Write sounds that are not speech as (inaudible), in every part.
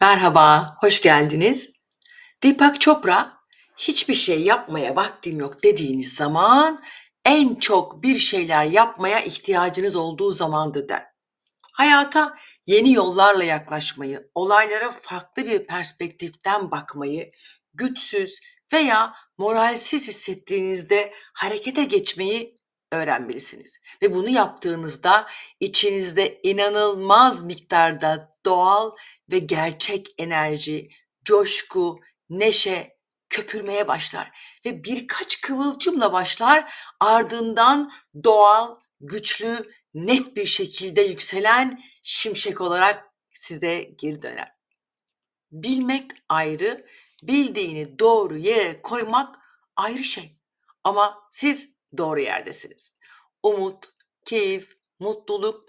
Merhaba, hoş geldiniz. Deepak Chopra, hiçbir şey yapmaya vaktim yok dediğiniz zaman en çok bir şeyler yapmaya ihtiyacınız olduğu zamandı der. Hayata yeni yollarla yaklaşmayı, olaylara farklı bir perspektiften bakmayı, güçsüz veya moralsiz hissettiğinizde harekete geçmeyi öğrenmelisiniz. Ve bunu yaptığınızda içinizde inanılmaz miktarda doğal ve gerçek enerji, coşku, neşe köpürmeye başlar ve birkaç kıvılcımla başlar ardından doğal, güçlü, net bir şekilde yükselen şimşek olarak size geri döner. Bilmek ayrı, bildiğini doğru yere koymak ayrı şey. Ama siz doğru yerdesiniz. Umut, keyif, mutluluk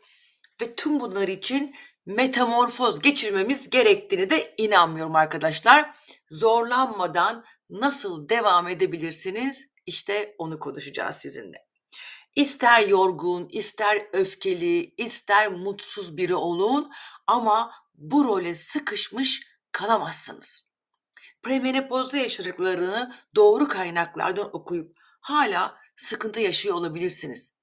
ve tüm bunlar için metamorfoz geçirmemiz gerektiğini de inanmıyorum arkadaşlar. Zorlanmadan nasıl devam edebilirsiniz? İşte onu konuşacağız sizinle. İster yorgun, ister öfkeli, ister mutsuz biri olun ama bu role sıkışmış kalamazsınız. Premenopozda yaşadıklarını doğru kaynaklardan okuyup hala sıkıntı yaşıyor olabilirsiniz.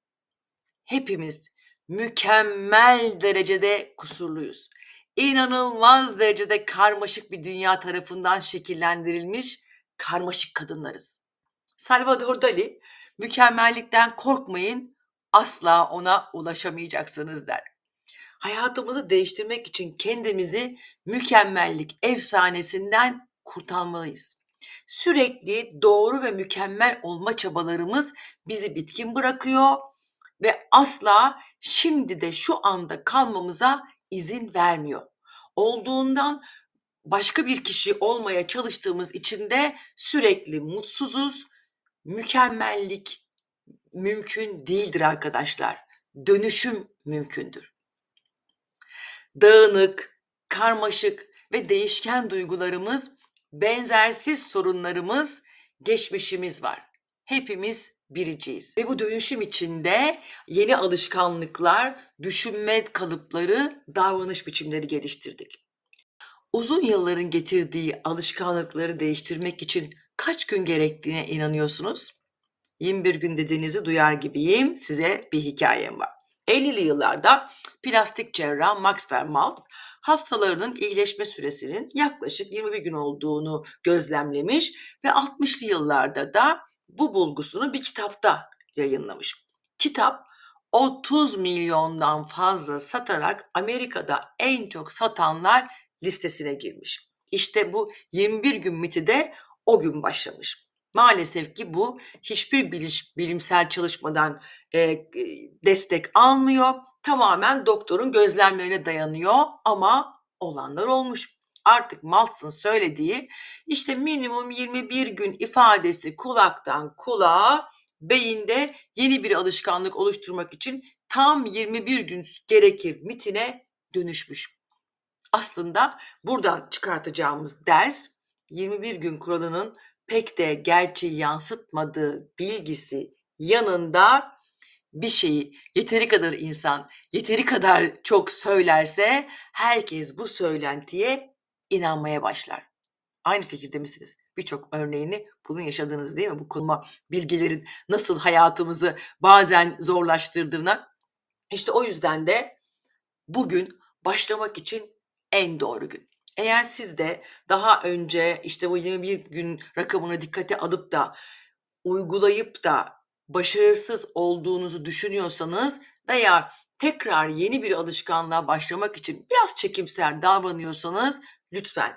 Hepimiz mükemmel derecede kusurluyuz. İnanılmaz derecede karmaşık bir dünya tarafından şekillendirilmiş karmaşık kadınlarız. Salvador Dali mükemmellikten korkmayın asla ona ulaşamayacaksınız der. Hayatımızı değiştirmek için kendimizi mükemmellik efsanesinden kurtarmalıyız. Sürekli doğru ve mükemmel olma çabalarımız bizi bitkin bırakıyor ve asla şimdi de şu anda kalmamıza izin vermiyor. Olduğundan başka bir kişi olmaya çalıştığımız için de sürekli mutsuzuz. Mükemmellik mümkün değildir arkadaşlar. Dönüşüm mümkündür. Dağınık, karmaşık ve değişken duygularımız benzersiz sorunlarımız, geçmişimiz var. Hepimiz biriciyiz. Ve bu dönüşüm içinde yeni alışkanlıklar, düşünme kalıpları, davranış biçimleri geliştirdik. Uzun yılların getirdiği alışkanlıkları değiştirmek için kaç gün gerektiğine inanıyorsunuz? 21 gün dediğinizi duyar gibiyim. Size bir hikayem var. 50'li yıllarda plastik cerrah Max Vermalt hastalarının iyileşme süresinin yaklaşık 21 gün olduğunu gözlemlemiş ve 60'lı yıllarda da bu bulgusunu bir kitapta yayınlamış. Kitap 30 milyondan fazla satarak Amerika'da en çok satanlar listesine girmiş. İşte bu 21 gün miti de o gün başlamış. Maalesef ki bu hiçbir bilimsel çalışmadan e, e, destek almıyor tamamen doktorun gözlemlerine dayanıyor ama olanlar olmuş. Artık Maltz'ın söylediği işte minimum 21 gün ifadesi kulaktan kulağa beyinde yeni bir alışkanlık oluşturmak için tam 21 gün gerekir mitine dönüşmüş. Aslında buradan çıkartacağımız ders 21 gün kuralının pek de gerçeği yansıtmadığı bilgisi yanında bir şeyi yeteri kadar insan, yeteri kadar çok söylerse herkes bu söylentiye inanmaya başlar. Aynı fikirde misiniz? Birçok örneğini bunun yaşadığınız değil mi? Bu kılma bilgilerin nasıl hayatımızı bazen zorlaştırdığına. İşte o yüzden de bugün başlamak için en doğru gün. Eğer siz de daha önce işte bu 21 gün rakamına dikkate alıp da uygulayıp da başarısız olduğunuzu düşünüyorsanız veya tekrar yeni bir alışkanlığa başlamak için biraz çekimser davranıyorsanız lütfen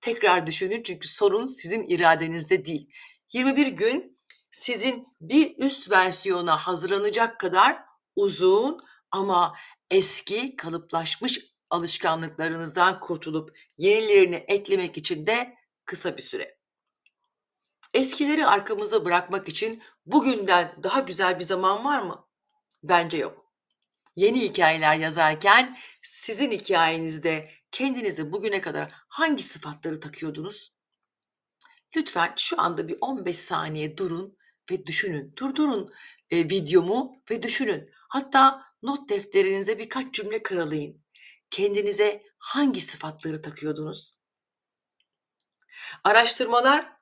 tekrar düşünün çünkü sorun sizin iradenizde değil. 21 gün sizin bir üst versiyona hazırlanacak kadar uzun ama eski kalıplaşmış alışkanlıklarınızdan kurtulup yenilerini eklemek için de kısa bir süre. Eskileri arkamızda bırakmak için bugünden daha güzel bir zaman var mı? Bence yok. Yeni hikayeler yazarken sizin hikayenizde kendinize bugüne kadar hangi sıfatları takıyordunuz? Lütfen şu anda bir 15 saniye durun ve düşünün. Durdurun e, videomu ve düşünün. Hatta not defterinize birkaç cümle karalayın. Kendinize hangi sıfatları takıyordunuz? Araştırmalar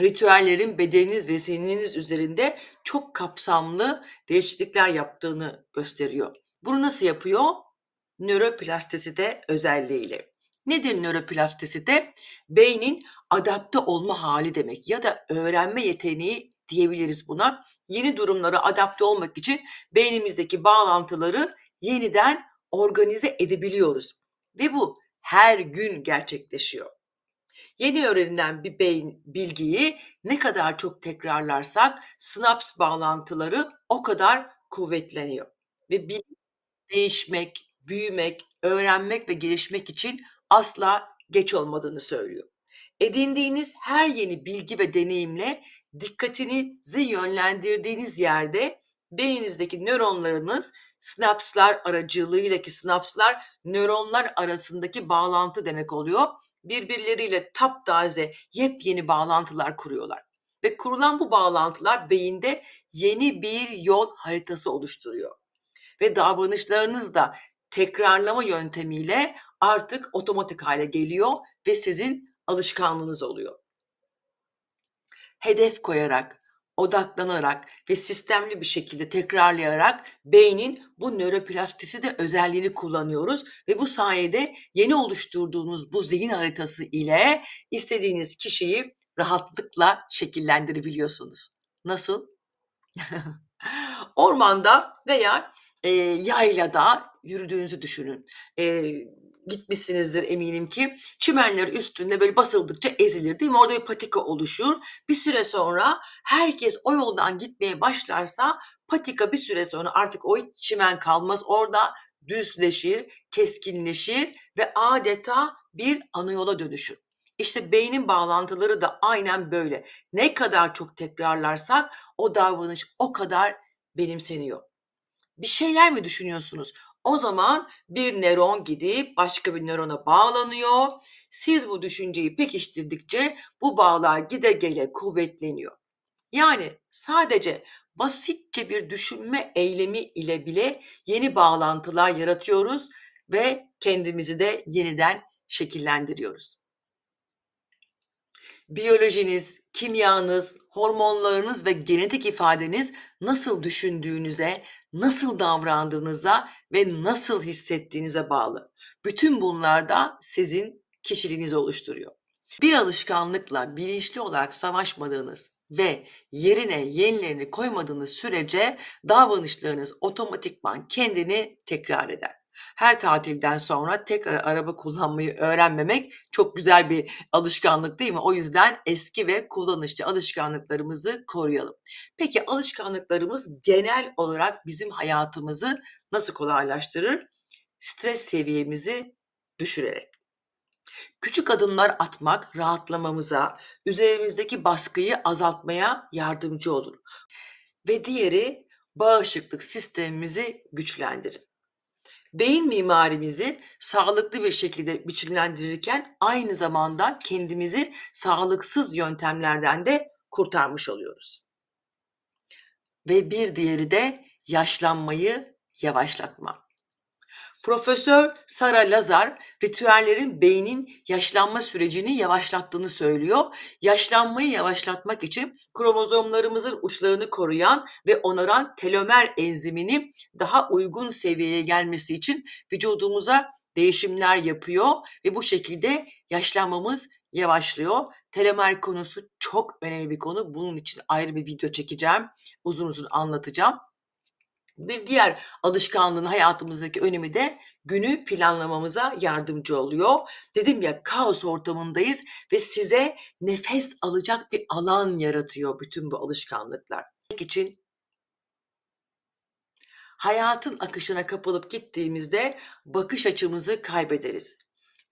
ritüellerin bedeniniz ve zihniniz üzerinde çok kapsamlı değişiklikler yaptığını gösteriyor. Bunu nasıl yapıyor? Nöroplastisite özelliğiyle. Nedir nöroplastisite? Beynin adapte olma hali demek ya da öğrenme yeteneği diyebiliriz buna. Yeni durumlara adapte olmak için beynimizdeki bağlantıları yeniden organize edebiliyoruz ve bu her gün gerçekleşiyor. Yeni öğrenilen bir bilgiyi ne kadar çok tekrarlarsak sınaps bağlantıları o kadar kuvvetleniyor. Ve bilgi değişmek, büyümek, öğrenmek ve gelişmek için asla geç olmadığını söylüyor. Edindiğiniz her yeni bilgi ve deneyimle dikkatinizi yönlendirdiğiniz yerde beyninizdeki nöronlarınız sinapslar aracılığıyla ki sinapslar nöronlar arasındaki bağlantı demek oluyor birbirleriyle taptaze yepyeni bağlantılar kuruyorlar. Ve kurulan bu bağlantılar beyinde yeni bir yol haritası oluşturuyor. Ve davranışlarınız da tekrarlama yöntemiyle artık otomatik hale geliyor ve sizin alışkanlığınız oluyor. Hedef koyarak, odaklanarak ve sistemli bir şekilde tekrarlayarak beynin bu nöroplastisi de özelliğini kullanıyoruz ve bu sayede yeni oluşturduğunuz bu zihin haritası ile istediğiniz kişiyi rahatlıkla şekillendirebiliyorsunuz. Nasıl? (laughs) Ormanda veya e, yaylada yürüdüğünüzü düşünün. E, gitmişsinizdir eminim ki. Çimenler üstünde böyle basıldıkça ezilir değil mi? Orada bir patika oluşur. Bir süre sonra herkes o yoldan gitmeye başlarsa patika bir süre sonra artık o çimen kalmaz. Orada düzleşir, keskinleşir ve adeta bir ana yola dönüşür. İşte beynin bağlantıları da aynen böyle. Ne kadar çok tekrarlarsak o davranış o kadar benimseniyor. Bir şeyler mi düşünüyorsunuz? O zaman bir nöron gidip başka bir nörona bağlanıyor. Siz bu düşünceyi pekiştirdikçe bu bağlar gide gele kuvvetleniyor. Yani sadece basitçe bir düşünme eylemi ile bile yeni bağlantılar yaratıyoruz ve kendimizi de yeniden şekillendiriyoruz. Biyolojiniz, kimyanız, hormonlarınız ve genetik ifadeniz nasıl düşündüğünüze, nasıl davrandığınıza ve nasıl hissettiğinize bağlı. Bütün bunlar da sizin kişiliğinizi oluşturuyor. Bir alışkanlıkla bilinçli olarak savaşmadığınız ve yerine yenilerini koymadığınız sürece davranışlarınız otomatikman kendini tekrar eder. Her tatilden sonra tekrar araba kullanmayı öğrenmemek çok güzel bir alışkanlık değil mi? O yüzden eski ve kullanışlı alışkanlıklarımızı koruyalım. Peki alışkanlıklarımız genel olarak bizim hayatımızı nasıl kolaylaştırır? Stres seviyemizi düşürerek. Küçük adımlar atmak rahatlamamıza, üzerimizdeki baskıyı azaltmaya yardımcı olur. Ve diğeri bağışıklık sistemimizi güçlendirir. Beyin mimarimizi sağlıklı bir şekilde biçimlendirirken aynı zamanda kendimizi sağlıksız yöntemlerden de kurtarmış oluyoruz. Ve bir diğeri de yaşlanmayı yavaşlatma. Profesör Sara Lazar ritüellerin beynin yaşlanma sürecini yavaşlattığını söylüyor. Yaşlanmayı yavaşlatmak için kromozomlarımızın uçlarını koruyan ve onaran telomer enzimini daha uygun seviyeye gelmesi için vücudumuza değişimler yapıyor ve bu şekilde yaşlanmamız yavaşlıyor. Telomer konusu çok önemli bir konu. Bunun için ayrı bir video çekeceğim. Uzun uzun anlatacağım. Bir diğer alışkanlığın hayatımızdaki önemi de günü planlamamıza yardımcı oluyor. Dedim ya kaos ortamındayız ve size nefes alacak bir alan yaratıyor bütün bu alışkanlıklar. için hayatın akışına kapılıp gittiğimizde bakış açımızı kaybederiz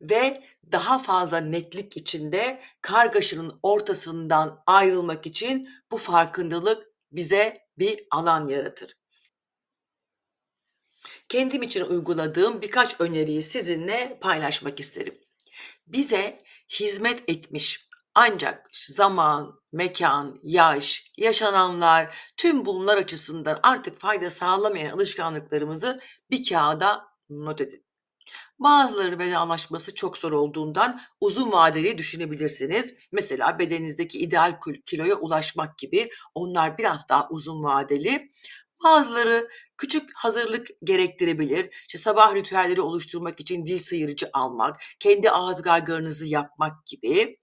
ve daha fazla netlik içinde kargaşanın ortasından ayrılmak için bu farkındalık bize bir alan yaratır kendim için uyguladığım birkaç öneriyi sizinle paylaşmak isterim. Bize hizmet etmiş ancak zaman, mekan, yaş, yaşananlar tüm bunlar açısından artık fayda sağlamayan alışkanlıklarımızı bir kağıda not edin. Bazıları vedalaşması çok zor olduğundan uzun vadeli düşünebilirsiniz. Mesela bedeninizdeki ideal kiloya ulaşmak gibi onlar biraz daha uzun vadeli. Bazıları küçük hazırlık gerektirebilir. İşte sabah ritüelleri oluşturmak için dil sıyırıcı almak, kendi ağız gargarınızı yapmak gibi.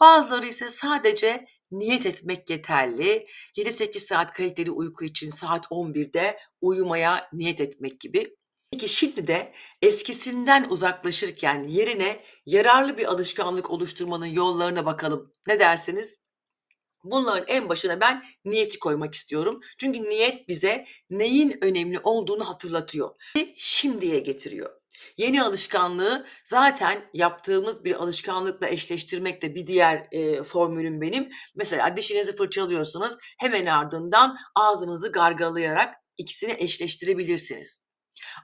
Bazıları ise sadece niyet etmek yeterli. 7-8 saat kaliteli uyku için saat 11'de uyumaya niyet etmek gibi. Peki şimdi de eskisinden uzaklaşırken yerine yararlı bir alışkanlık oluşturmanın yollarına bakalım. Ne dersiniz? Bunların en başına ben niyeti koymak istiyorum. Çünkü niyet bize neyin önemli olduğunu hatırlatıyor. Şimdiye getiriyor. Yeni alışkanlığı zaten yaptığımız bir alışkanlıkla eşleştirmek de bir diğer e, formülüm benim. Mesela dişinizi fırçalıyorsanız hemen ardından ağzınızı gargalayarak ikisini eşleştirebilirsiniz.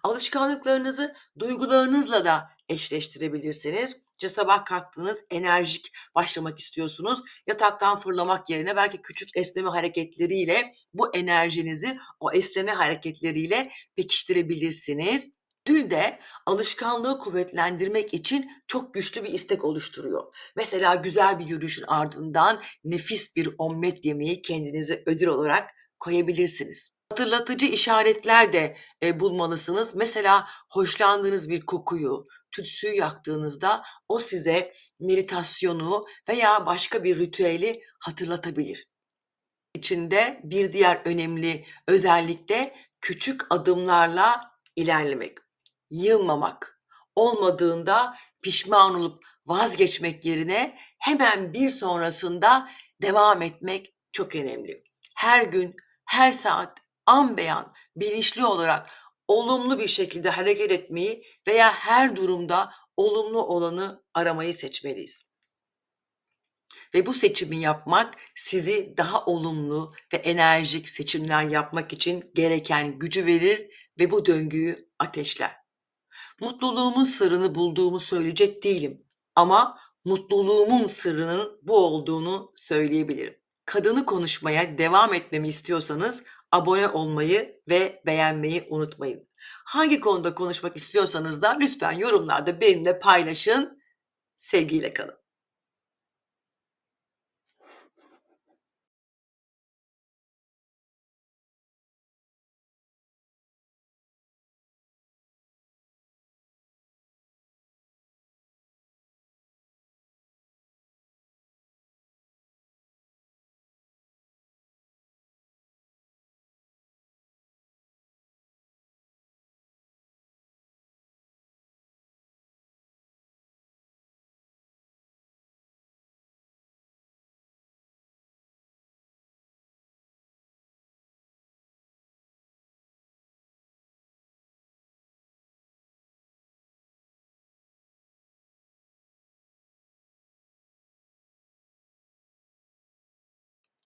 Alışkanlıklarınızı duygularınızla da eşleştirebilirsiniz. İşte sabah kalktığınız enerjik başlamak istiyorsunuz. Yataktan fırlamak yerine belki küçük esneme hareketleriyle bu enerjinizi o esneme hareketleriyle pekiştirebilirsiniz. Dül de alışkanlığı kuvvetlendirmek için çok güçlü bir istek oluşturuyor. Mesela güzel bir yürüyüşün ardından nefis bir omlet yemeği kendinize ödül olarak koyabilirsiniz hatırlatıcı işaretler de e, bulmalısınız. Mesela hoşlandığınız bir kokuyu, tütsüyü yaktığınızda o size meditasyonu veya başka bir ritüeli hatırlatabilir. İçinde bir diğer önemli özellik de küçük adımlarla ilerlemek, yılmamak. Olmadığında pişman olup vazgeçmek yerine hemen bir sonrasında devam etmek çok önemli. Her gün, her saat, an beyan bilinçli olarak olumlu bir şekilde hareket etmeyi veya her durumda olumlu olanı aramayı seçmeliyiz. Ve bu seçimi yapmak sizi daha olumlu ve enerjik seçimler yapmak için gereken gücü verir ve bu döngüyü ateşler. Mutluluğumun sırrını bulduğumu söyleyecek değilim ama mutluluğumun sırrının bu olduğunu söyleyebilirim. Kadını konuşmaya devam etmemi istiyorsanız abone olmayı ve beğenmeyi unutmayın. Hangi konuda konuşmak istiyorsanız da lütfen yorumlarda benimle paylaşın. Sevgiyle kalın.